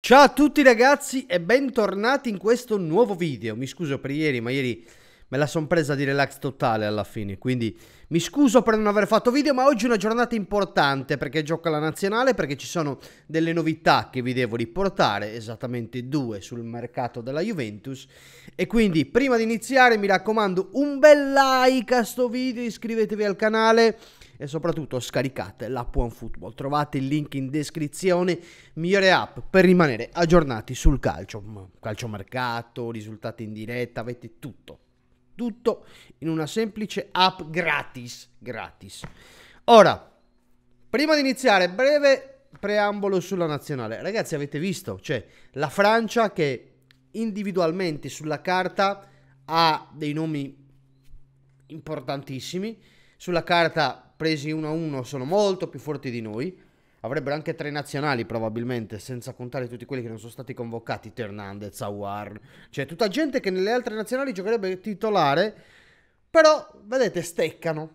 Ciao a tutti ragazzi e bentornati in questo nuovo video. Mi scuso per ieri, ma ieri me la son presa di relax totale alla fine, quindi mi scuso per non aver fatto video, ma oggi è una giornata importante perché gioca la nazionale, perché ci sono delle novità che vi devo riportare, esattamente due sul mercato della Juventus. E quindi prima di iniziare mi raccomando un bel like a sto video, iscrivetevi al canale e soprattutto scaricate l'app Football. Trovate il link in descrizione, migliore app per rimanere aggiornati sul calcio, mm, calciomercato, risultati in diretta, avete tutto, tutto in una semplice app gratis, gratis. Ora, prima di iniziare, breve preambolo sulla nazionale. Ragazzi, avete visto, cioè la Francia che individualmente sulla carta ha dei nomi importantissimi. Sulla carta presi uno a uno sono molto più forti di noi. Avrebbero anche tre nazionali probabilmente, senza contare tutti quelli che non sono stati convocati, Hernandez, Awar, cioè tutta gente che nelle altre nazionali giocherebbe titolare, però vedete steccano.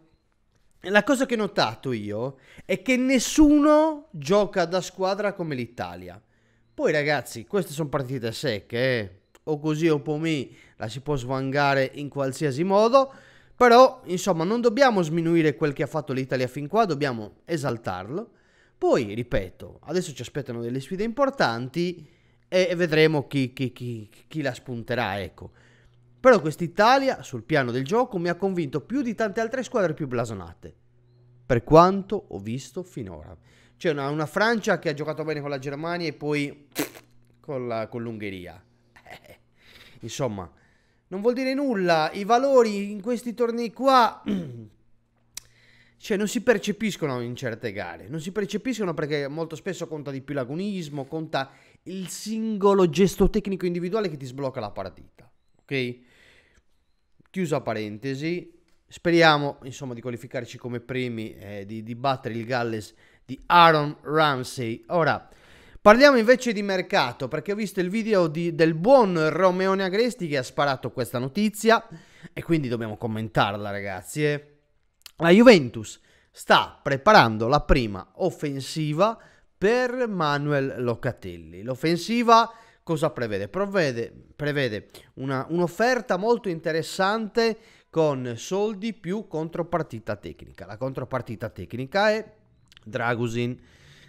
La cosa che ho notato io è che nessuno gioca da squadra come l'Italia. Poi ragazzi, queste sono partite secche, eh? o così o pomì, la si può svangare in qualsiasi modo. Però, insomma, non dobbiamo sminuire quel che ha fatto l'Italia fin qua, dobbiamo esaltarlo. Poi, ripeto, adesso ci aspettano delle sfide importanti e vedremo chi, chi, chi, chi la spunterà, ecco. Però quest'Italia, sul piano del gioco, mi ha convinto più di tante altre squadre più blasonate, per quanto ho visto finora. C'è una, una, Francia che ha giocato bene con la Germania e poi con, l'Ungheria. Eh, insomma non vuol dire nulla. I valori in questi tornei qua... cioè non si percepiscono in certe gare, non si percepiscono perché molto spesso conta di più l'agonismo, conta il singolo gesto tecnico individuale che ti sblocca la partita, ok? Chiusa parentesi, speriamo insomma di qualificarci come primi, eh, di, di battere il Galles di Aaron Ramsey. Ora, Parliamo invece di mercato, perché ho visto il video di, del buon Romeone Agresti che ha sparato questa notizia e quindi dobbiamo commentarla, ragazzi. Eh. La Juventus sta preparando la prima offensiva per Manuel Locatelli. L'offensiva cosa prevede? Provvede, prevede una, un'offerta molto interessante con soldi più contropartita tecnica. La contropartita tecnica è Dragusin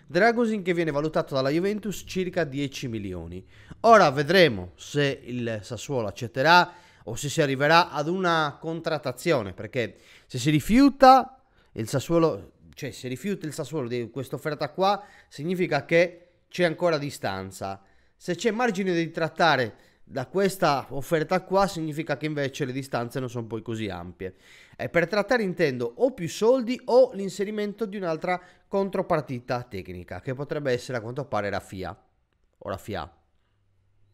Dragosin che viene valutato dalla Juventus circa 10 milioni. Ora vedremo se il Sassuolo accetterà o se si arriverà ad una contrattazione, perché se si rifiuta il Sassuolo, cioè se rifiuta il Sassuolo di questa offerta qua, significa che c'è ancora distanza. Se c'è margine di trattare da questa offerta qua significa che invece le distanze non sono poi così ampie. E per trattare intendo o più soldi o l'inserimento di un'altra contropartita tecnica, che potrebbe essere a quanto pare la FIA. O la FIA.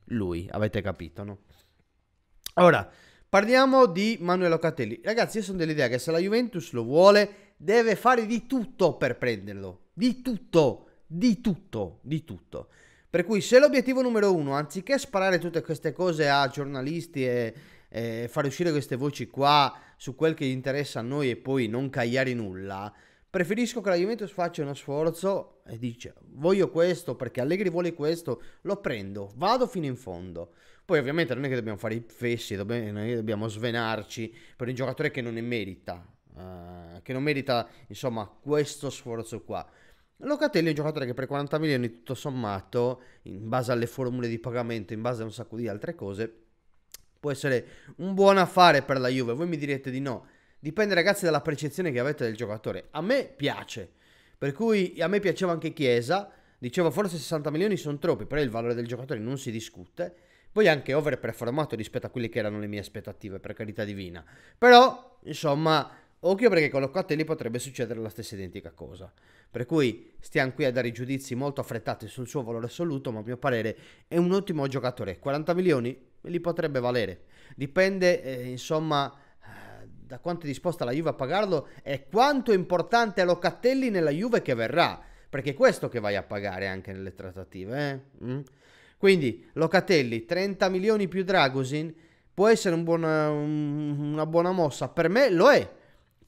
Lui, avete capito, no? Ora, parliamo di Manuelo Catelli. Ragazzi, io sono dell'idea che se la Juventus lo vuole, deve fare di tutto per prenderlo. Di tutto, di tutto, di tutto. Per cui se l'obiettivo numero uno, anziché sparare tutte queste cose a giornalisti e, e far uscire queste voci qua su quel che interessa a noi e poi non cagliare nulla, preferisco che la Juventus faccia uno sforzo e dice voglio questo perché Allegri vuole questo, lo prendo, vado fino in fondo. Poi ovviamente non è che dobbiamo fare i fessi, non è che dobbiamo svenarci per un giocatore che non ne merita, uh, che non merita insomma questo sforzo qua. Locatelli è un giocatore che per 40 milioni tutto sommato, in base alle formule di pagamento, in base a un sacco di altre cose, può essere un buon affare per la Juve. Voi mi direte di no. Dipende ragazzi dalla percezione che avete del giocatore. A me piace, per cui a me piaceva anche Chiesa, dicevo forse 60 milioni sono troppi, però il valore del giocatore non si discute. Poi anche overperformato rispetto a quelle che erano le mie aspettative, per carità divina. Però, insomma, Occhio perché con Locatelli potrebbe succedere la stessa identica cosa. Per cui stiamo qui a dare giudizi molto affrettati sul suo valore assoluto, ma a mio parere è un ottimo giocatore. 40 milioni li potrebbe valere. Dipende, eh, insomma, eh, da quanto è disposta la Juve a pagarlo e quanto è importante Locatelli nella Juve che verrà. Perché è questo che vai a pagare anche nelle trattative. Eh? Mm. Quindi Locatelli, 30 milioni più Dragosin, può essere un buona, un, una buona mossa. Per me lo è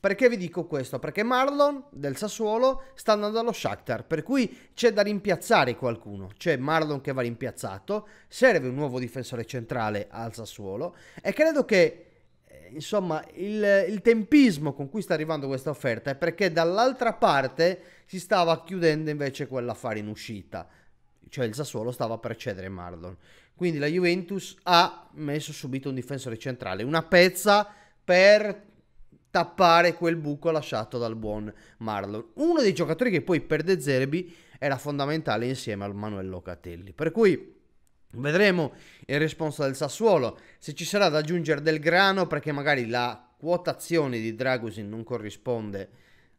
perché vi dico questo? Perché Marlon del Sassuolo sta andando allo Shakhtar, per cui c'è da rimpiazzare qualcuno. C'è Marlon che va rimpiazzato, serve un nuovo difensore centrale al Sassuolo e credo che eh, insomma, il, il, tempismo con cui sta arrivando questa offerta è perché dall'altra parte si stava chiudendo invece quell'affare in uscita, cioè il Sassuolo stava per cedere Marlon. Quindi la Juventus ha messo subito un difensore centrale, una pezza per tappare quel buco lasciato dal buon Marlon. Uno dei giocatori che poi per De Zerbi era fondamentale insieme al Manuel Locatelli. Per cui vedremo il responso del Sassuolo, se ci sarà da aggiungere del grano perché magari la quotazione di Dragusin non corrisponde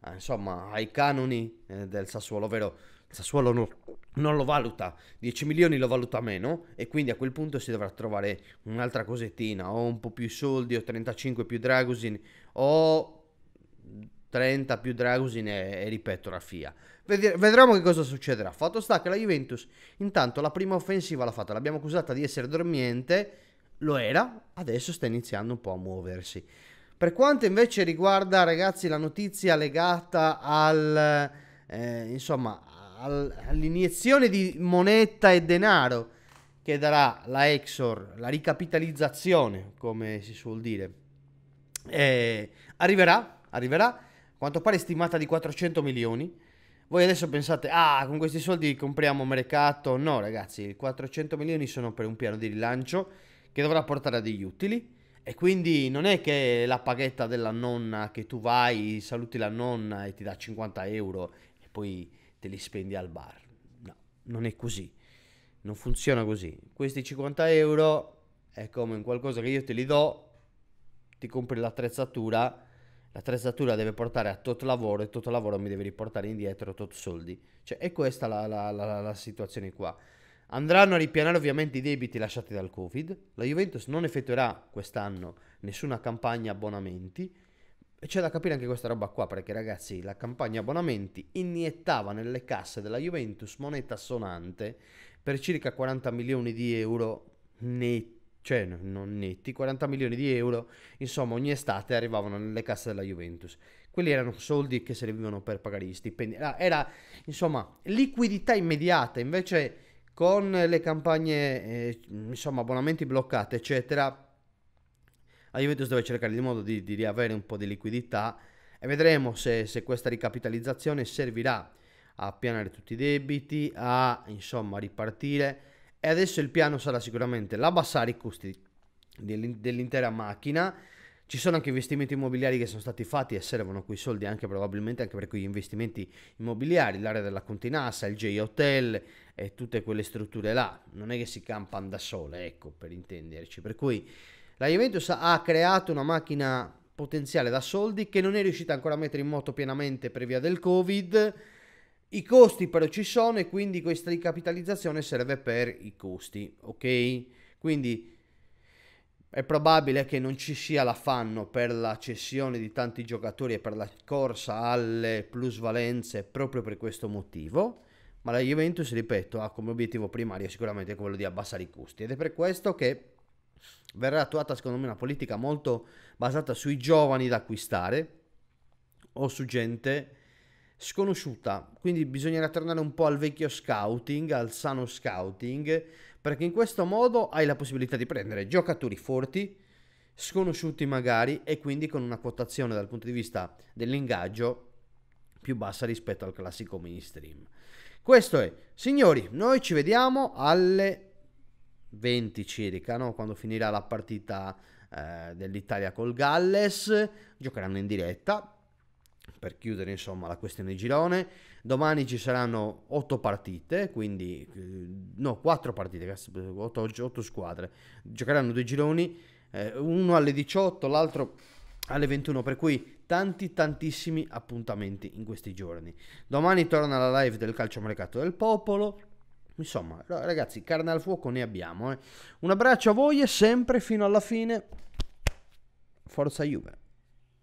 eh, insomma, ai canoni eh, del Sassuolo, ovvero Sassuolo non, non lo valuta 10 milioni lo valuta meno e quindi a quel punto si dovrà trovare un'altra cosettina o un po' più soldi o 35 più Dragusin o 30 più Dragusin e, e ripeto Rafia. vedremo che cosa succederà fatto sta che la Juventus intanto la prima offensiva l'ha fatta l'abbiamo accusata di essere dormiente lo era adesso sta iniziando un po' a muoversi per quanto invece riguarda ragazzi la notizia legata al eh, insomma al, all'iniezione di moneta e denaro che darà la Exor, la ricapitalizzazione, come si suol dire, eh, arriverà, arriverà, a quanto pare stimata di 400 milioni. Voi adesso pensate, ah, con questi soldi compriamo mercato. No, ragazzi, 400 milioni sono per un piano di rilancio che dovrà portare a degli utili. E quindi non è che la paghetta della nonna che tu vai, saluti la nonna e ti dà 50 euro e poi te li spendi al bar. No, non è così. Non funziona così. Questi 50 euro è come in qualcosa che io te li do, ti compri l'attrezzatura, l'attrezzatura deve portare a tot lavoro e tot lavoro mi deve riportare indietro tot soldi. Cioè è questa la, la, la, la situazione qua. Andranno a ripianare ovviamente i debiti lasciati dal Covid. La Juventus non effettuerà quest'anno nessuna campagna abbonamenti c'è da capire anche questa roba qua, perché ragazzi la campagna abbonamenti iniettava nelle casse della Juventus moneta sonante per circa 40 milioni di euro netti, cioè non netti, 40 milioni di euro, insomma ogni estate arrivavano nelle casse della Juventus. Quelli erano soldi che servivano per pagare gli stipendi, era, era insomma liquidità immediata, invece con le campagne, eh, insomma abbonamenti bloccati, eccetera, la Juventus deve cercare il modo di, di riavere un po' di liquidità e vedremo se, se, questa ricapitalizzazione servirà a pianare tutti i debiti, a insomma ripartire e adesso il piano sarà sicuramente l'abbassare i costi dell'intera macchina ci sono anche investimenti immobiliari che sono stati fatti e servono quei soldi anche probabilmente anche per quegli investimenti immobiliari, l'area della Continassa, il J Hotel e tutte quelle strutture là. Non è che si campano da sole, ecco, per intenderci. Per cui la Juventus ha creato una macchina potenziale da soldi che non è riuscita ancora a mettere in moto pienamente per via del Covid. I costi però ci sono e quindi questa ricapitalizzazione serve per i costi, ok? Quindi è probabile che non ci sia l'affanno per la cessione di tanti giocatori e per la corsa alle plusvalenze proprio per questo motivo, ma la Juventus, ripeto, ha come obiettivo primario sicuramente quello di abbassare i costi ed è per questo che verrà attuata secondo me una politica molto basata sui giovani da acquistare o su gente sconosciuta, quindi bisognerà tornare un po' al vecchio scouting, al sano scouting, perché in questo modo hai la possibilità di prendere giocatori forti, sconosciuti magari e quindi con una quotazione dal punto di vista dell'ingaggio più bassa rispetto al classico mainstream. Questo è, signori, noi ci vediamo alle 20 circa, no? quando finirà la partita eh, dell'Italia col Galles, giocheranno in diretta per chiudere insomma la questione girone. Domani ci saranno 8 partite, quindi eh, no, 4 partite, 8, 8 squadre. Giocheranno due gironi, eh, uno alle 18, l'altro alle 21, per cui tanti tantissimi appuntamenti in questi giorni. Domani torna la live del calciomercato del popolo Insomma, ragazzi, carne al fuoco ne abbiamo. Eh. Un abbraccio a voi e sempre fino alla fine. Forza Juve.